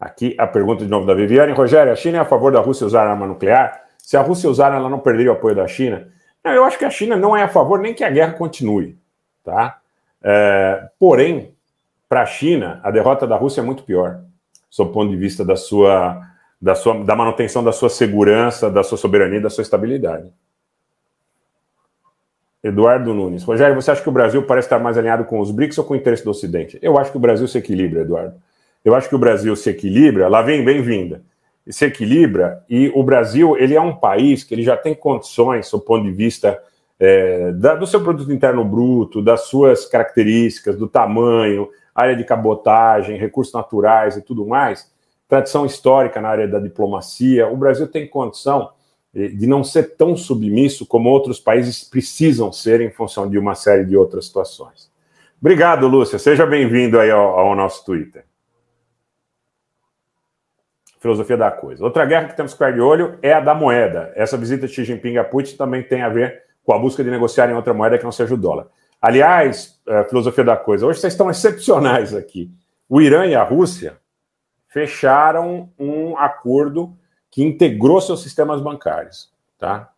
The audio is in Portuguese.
Aqui a pergunta de novo da Viviane. Rogério, a China é a favor da Rússia usar arma nuclear? Se a Rússia usar, ela não perderia o apoio da China? Não, eu acho que a China não é a favor nem que a guerra continue, tá? É, porém, para a China, a derrota da Rússia é muito pior, sob o ponto de vista da sua, da sua, da manutenção da sua segurança, da sua soberania, da sua estabilidade. Eduardo Nunes. Rogério, você acha que o Brasil parece estar mais alinhado com os BRICS ou com o interesse do Ocidente? Eu acho que o Brasil se equilibra, Eduardo. Eu acho que o Brasil se equilibra, lá vem bem-vinda, se equilibra e o Brasil ele é um país que ele já tem condições, do ponto de vista é, da, do seu produto interno bruto, das suas características, do tamanho, área de cabotagem, recursos naturais e tudo mais, tradição histórica na área da diplomacia, o Brasil tem condição eh, de não ser tão submisso como outros países precisam ser em função de uma série de outras situações. Obrigado, Lúcia. Seja bem-vindo aí ao, ao nosso Twitter filosofia da coisa. Outra guerra que temos que ficar de olho é a da moeda. Essa visita de Xi Jinping a Putin também tem a ver com a busca de negociar em outra moeda que não seja o dólar. Aliás, é, filosofia da coisa, hoje vocês estão excepcionais aqui. O Irã e a Rússia fecharam um acordo que integrou seus sistemas bancários, tá?